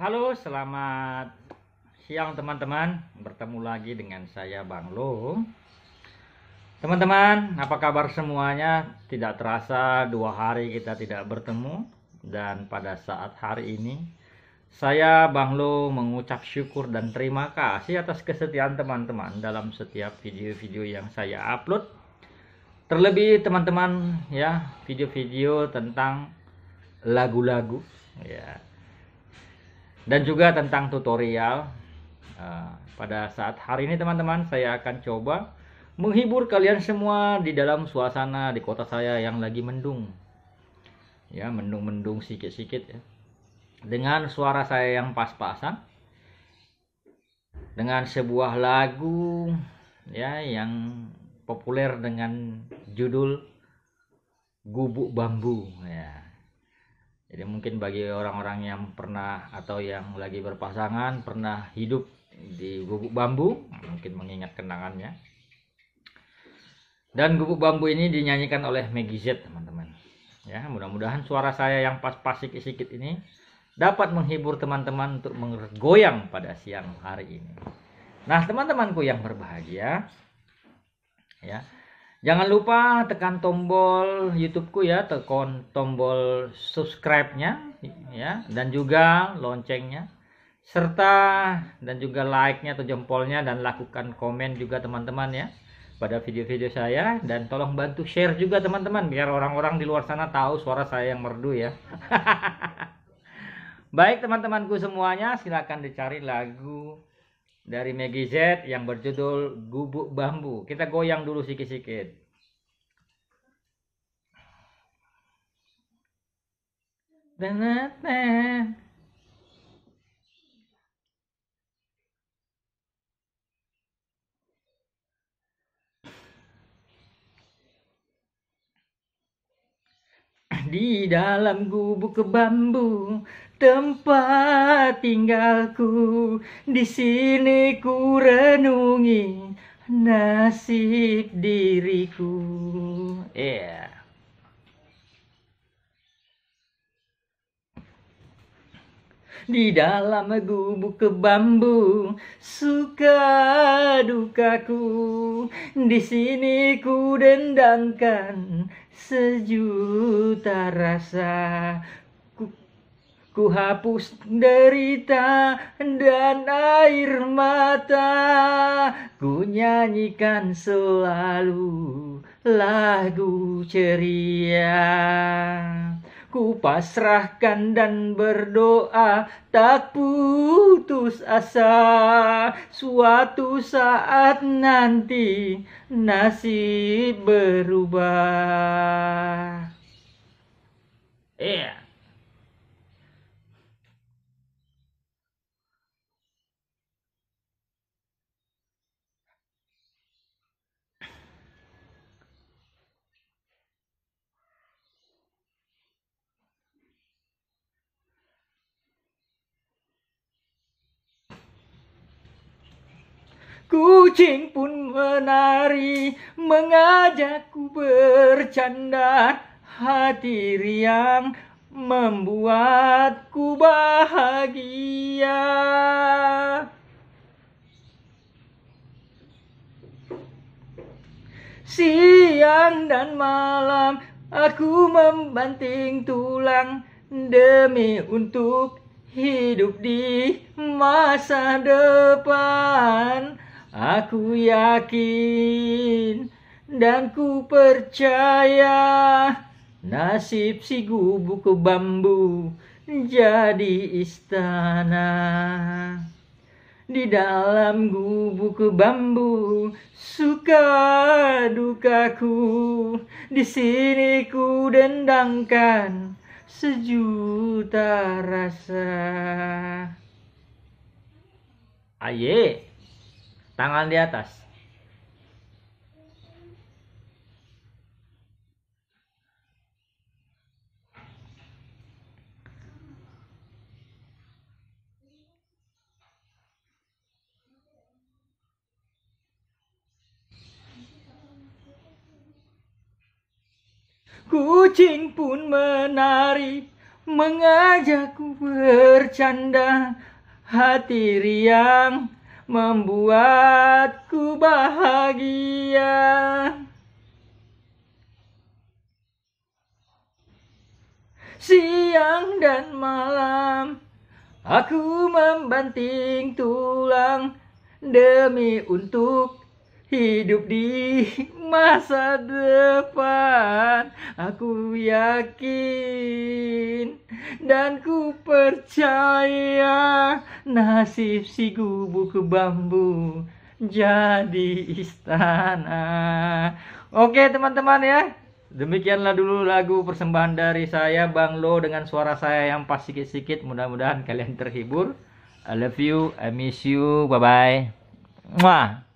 Halo, selamat siang teman-teman. Bertemu lagi dengan saya Bang Lo. Teman-teman, apa kabar semuanya? Tidak terasa dua hari kita tidak bertemu dan pada saat hari ini saya Bang Lo mengucap syukur dan terima kasih atas kesetiaan teman-teman dalam setiap video-video yang saya upload. Terlebih teman-teman ya video-video tentang lagu-lagu ya dan juga tentang tutorial eh, pada saat hari ini teman-teman saya akan coba menghibur kalian semua di dalam suasana di kota saya yang lagi mendung ya mendung-mendung sikit-sikit ya dengan suara saya yang pas-pasan dengan sebuah lagu ya yang populer dengan judul gubuk bambu ya jadi mungkin bagi orang-orang yang pernah atau yang lagi berpasangan pernah hidup di gubuk bambu mungkin mengingat kenangannya. Dan gubuk bambu ini dinyanyikan oleh Maggie Z teman-teman. Ya mudah-mudahan suara saya yang pas-pasik sedikit ini dapat menghibur teman-teman untuk menggoyang pada siang hari ini. Nah teman-temanku yang berbahagia, ya Jangan lupa tekan tombol YouTube-ku ya, tekan tombol subscribe-nya ya dan juga loncengnya serta dan juga like-nya atau jempolnya dan lakukan komen juga teman-teman ya pada video-video saya dan tolong bantu share juga teman-teman biar orang-orang di luar sana tahu suara saya yang merdu ya baik teman-temanku semuanya silahkan dicari lagu dari Maggie Z yang berjudul Gubuk Bambu. Kita goyang dulu sikit-sikit. Dan -sikit. di dalam gubuk bambu tempat tinggalku di sini ku renungi nasib diriku yeah. di dalam gubuk ke bambu suka dukaku di sini ku dendangkan sejuta rasa ku, ku hapus derita dan air mata ku nyanyikan selalu lagu ceria Ku pasrahkan dan berdoa tak putus asa Suatu saat nanti nasib berubah Yeah. Kucing pun menari mengajakku bercanda hati riang membuatku bahagia. Siang dan malam aku membanting tulang demi untuk hidup di masa depan. Aku yakin dan ku percaya nasib si gubuk bambu jadi istana. Di dalam gubuk bambu suka dukaku di sini ku dendangkan sejuta rasa. Aye tangan di atas Kucing pun menari Mengajakku bercanda Hati riang membuatku bahagia. Siang dan malam aku membanting tulang demi untuk hidup di masa depan aku yakin dan ku percaya nasib si gubuk bambu jadi istana oke teman-teman ya Demikianlah dulu lagu persembahan dari saya Bang Lo dengan suara saya yang pas sikit-sikit Mudah-mudahan kalian terhibur I love you, I miss you, bye-bye Mwah